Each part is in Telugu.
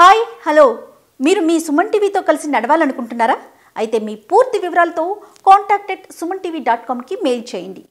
హాయ్ హలో మీరు మీ సుమన్ టీవీతో కలిసి నడవాలనుకుంటున్నారా అయితే మీ పూర్తి వివరాలతో contact at Suman TV dot కామ్కి మెయిల్ చేయండి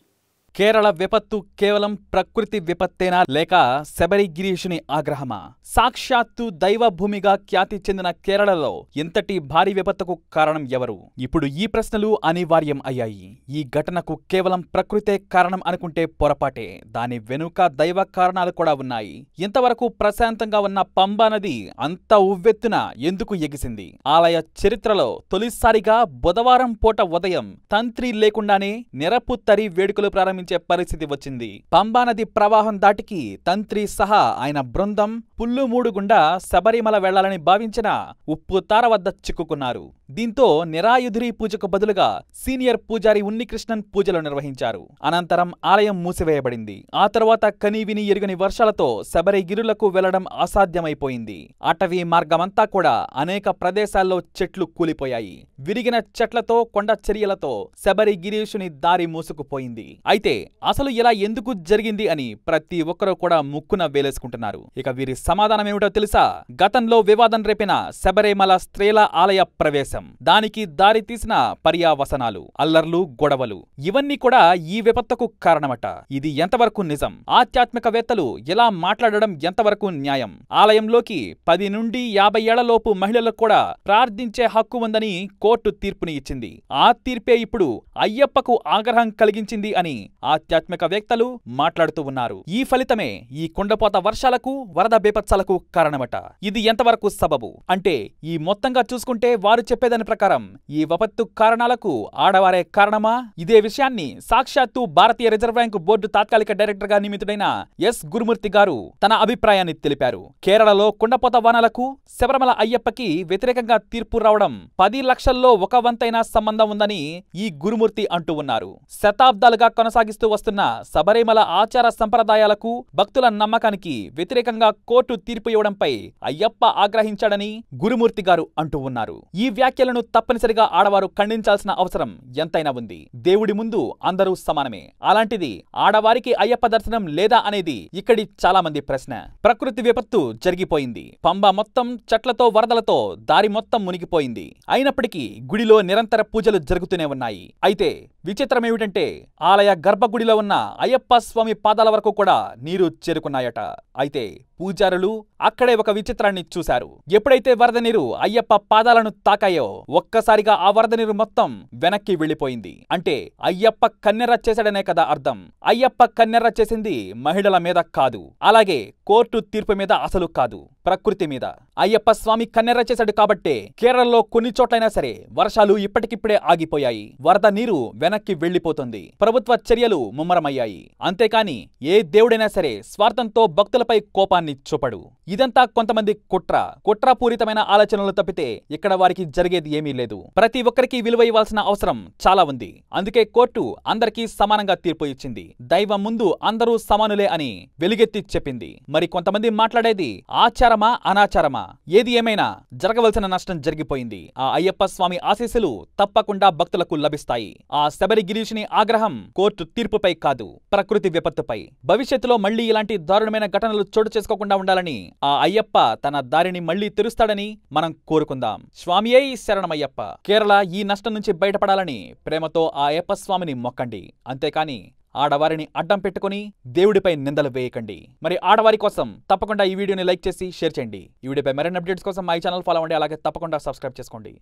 కేరళ విపత్తు కేవలం ప్రకృతి విపత్తేనా లేక శబరిగిరీషుని ఆగ్రహమా సాక్షాత్తు దైవభూమిగా ఖ్యాతి చెందిన కేరళలో ఇంతటి భారీ విపత్తుకు కారణం ఎవరు ఇప్పుడు ఈ ప్రశ్నలు అనివార్యం అయ్యాయి ఈ ఘటనకు కేవలం ప్రకృతే కారణం అనుకుంటే పొరపాటే దాని వెనుక దైవ కారణాలు కూడా ఉన్నాయి ఇంతవరకు ప్రశాంతంగా ఉన్న పంబా నది అంత ఉవ్వెత్తున ఎందుకు ఎగిసింది ఆలయ చరిత్రలో తొలిసారిగా బుధవారం పూట ఉదయం తంత్రి లేకుండానే నిరపుత్తరి వేడుకలు ప్రారంభించారు ప్రశ్నించే పరిస్థితి వచ్చింది పంబానది ప్రవాహం దాటికి తంత్రి సహా ఆయన బృందం పుల్లు మూడుగుండా శబరిమల వెళ్లాలని భావించిన ఉప్పు తార వద్ద చిక్కుకున్నారు దీంతో నిరాయుధురి పూజకు బదులుగా సీనియర్ పూజారి ఉన్నికృష్ణన్ పూజలు నిర్వహించారు అనంతరం ఆలయం మూసివేయబడింది ఆ తర్వాత కనీవిని ఎరుగని వర్షాలతో శబరి గిరులకు వెళ్లడం అసాధ్యమైపోయింది అటవీ మార్గమంతా కూడా అనేక ప్రదేశాల్లో చెట్లు కూలిపోయాయి విరిగిన చెట్లతో కొండ చర్యలతో శబరి గిరీషుని దారి మూసుకుపోయింది అయితే అసలు ఇలా ఎందుకు జరిగింది అని ప్రతి ఒక్కరూ కూడా ముక్కున వేలేసుకుంటున్నారు ఇక వీరి సమాధానం ఏమిటో తెలుసా గతంలో వివాదం రేపిన శబరిమల స్త్రీల ఆలయ ప్రవేశం దానికి దారి తీసిన పర్యావసనాలు అల్లర్లు గొడవలు ఇవన్నీ కూడా ఈ విపత్తుకు కారణమట ఇది ఎంతవరకు నిజం ఆధ్యాత్మికవేత్తలు ఎలా మాట్లాడడం ఎంతవరకు న్యాయం ఆలయంలోకి పది నుండి యాభై ఏళ్లలోపు మహిళలకు కూడా ప్రార్థించే హక్కు ఉందని కోర్టు తీర్పుని ఇచ్చింది ఆ తీర్పే ఇప్పుడు అయ్యప్పకు ఆగ్రహం కలిగించింది అని ఆధ్యాత్మిక ఆధ్యాత్మికవేత్తలు మాట్లాడుతూ ఉన్నారు ఈ ఫలితమే ఈ కుండపోత వర్షాలకు వరద బీభత్సాలకు కారణమట ఇది ఎంతవరకు సబబు అంటే ఈ మొత్తంగా చూసుకుంటే వారు చెప్పేదాని ప్రకారం ఈ విపత్తు కారణాలకు ఆడవారే కారణమా ఇదే విషయాన్ని సాక్షాత్తు భారతీయ రిజర్వ్ బ్యాంక్ బోర్డు తాత్కాలిక డైరెక్టర్ గా నియమితుడైన ఎస్ గురుమూర్తి గారు తన అభిప్రాయాన్ని తెలిపారు కేరళలో కుండపోత వానలకు శబరిమల అయ్యప్పకి వ్యతిరేకంగా తీర్పు రావడం పది లక్షల్లో ఒక వంతైనా సంబంధం ఉందని ఈ గురుమూర్తి అంటూ ఉన్నారు శతాబ్దాలుగా కొనసాగిస్తూ వస్తున్న శబరిమల ఆచార సంప్రదాయాలకు భక్తుల నమ్మకానికి వ్యతిరేకంగా కోర్టు కోర్టు తీర్పు ఇవ్వడంపై అయ్యప్ప ఆగ్రహించాడని గురుమూర్తి గారు అంటూ ఉన్నారు ఈ వ్యాఖ్యలను తప్పనిసరిగా ఆడవారు ఖండించాల్సిన అవసరం ఎంతైనా ఉంది దేవుడి ముందు అందరూ సమానమే అలాంటిది ఆడవారికి అయ్యప్ప దర్శనం లేదా అనేది ఇక్కడి చాలా మంది ప్రశ్న ప్రకృతి విపత్తు జరిగిపోయింది పంబ మొత్తం చెట్లతో వరదలతో దారి మొత్తం మునిగిపోయింది అయినప్పటికీ గుడిలో నిరంతర పూజలు జరుగుతూనే ఉన్నాయి అయితే విచిత్రమేమిటంటే ఆలయ గర్భగుడిలో ఉన్న అయ్యప్ప స్వామి పాదాల వరకు కూడా నీరు చేరుకున్నాయట అయితే పూజారులు అక్కడే ఒక విచిత్రాన్ని చూశారు ఎప్పుడైతే వరద నీరు అయ్యప్ప పాదాలను తాకాయో ఒక్కసారిగా ఆ వరద నీరు మొత్తం వెనక్కి వెళ్ళిపోయింది అంటే అయ్యప్ప కన్నెర్ర చేశాడనే కదా అర్థం అయ్యప్ప కన్నెర్ర చేసింది మహిళల మీద కాదు అలాగే కోర్టు తీర్పు మీద అసలు కాదు ప్రకృతి మీద అయ్యప్ప స్వామి కన్నెర్ర చేశాడు కాబట్టే కేరళలో కొన్ని చోట్లైనా సరే వర్షాలు ఇప్పటికిప్పుడే ఆగిపోయాయి వరద నీరు వెనక్కి వెళ్లిపోతుంది ప్రభుత్వ చర్యలు ముమ్మరమయ్యాయి అంతేకాని ఏ దేవుడైనా సరే స్వార్థంతో భక్తులపై కోపాన్ని చూపడు ఇదంతా కొంతమంది కుట్ర కుట్రపూరితమైన ఆలోచనలు తప్పితే ఇక్కడ వారికి జరిగేది ఏమీ లేదు ప్రతి ఒక్కరికి విలువ ఇవ్వాల్సిన అవసరం చాలా ఉంది అందుకే కోర్టు అందరికీ సమానంగా తీర్పు ఇచ్చింది దైవం ముందు అందరూ సమానులే అని వెలుగెత్తి చెప్పింది మరి కొంతమంది మాట్లాడేది ఆచారం ఆచారమా అనాచారమా ఏది ఏమైనా జరగవలసిన నష్టం జరిగిపోయింది ఆ అయ్యప్ప స్వామి ఆశీస్సులు తప్పకుండా భక్తులకు లభిస్తాయి ఆ గిరీషుని ఆగ్రహం కోర్టు తీర్పుపై కాదు ప్రకృతి విపత్తుపై భవిష్యత్తులో మళ్లీ ఇలాంటి దారుణమైన ఘటనలు చోటు చేసుకోకుండా ఉండాలని ఆ అయ్యప్ప తన దారిని మళ్లీ తెరుస్తాడని మనం కోరుకుందాం స్వామియే శరణమయ్యప్ప కేరళ ఈ నష్టం నుంచి బయటపడాలని ప్రేమతో ఆ అయ్యప్ప స్వామిని మొక్కండి అంతేకాని ఆడవారిని అడ్డం పెట్టుకుని దేవుడిపై నిందలు వేయకండి మరి ఆడవారి కోసం తప్పకుండా ఈ వీడియోని లైక్ చేసి షేర్ చేయండి ఈ వీడియోపై మరిన్ని అప్డేట్స్ కోసం మై ఛానల్ ఫాలో అవ్వండి అలాగే తప్పకుండా సబ్స్క్రైబ్ చేసుకోండి